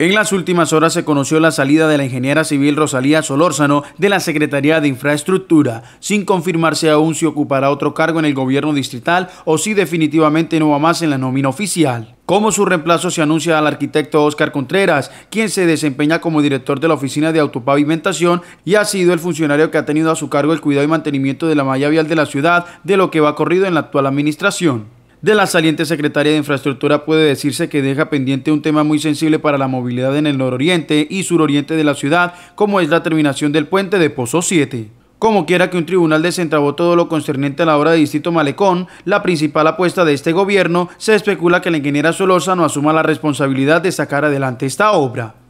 En las últimas horas se conoció la salida de la ingeniera civil Rosalía Solórzano de la Secretaría de Infraestructura, sin confirmarse aún si ocupará otro cargo en el gobierno distrital o si definitivamente no va más en la nómina oficial. Como su reemplazo se anuncia al arquitecto Oscar Contreras, quien se desempeña como director de la Oficina de Autopavimentación y ha sido el funcionario que ha tenido a su cargo el cuidado y mantenimiento de la malla vial de la ciudad de lo que va corrido en la actual administración de la saliente secretaria de Infraestructura puede decirse que deja pendiente un tema muy sensible para la movilidad en el nororiente y suroriente de la ciudad, como es la terminación del puente de Pozo 7. Como quiera que un tribunal desentrabó todo lo concerniente a la obra de Distrito Malecón, la principal apuesta de este gobierno, se especula que la ingeniera no asuma la responsabilidad de sacar adelante esta obra.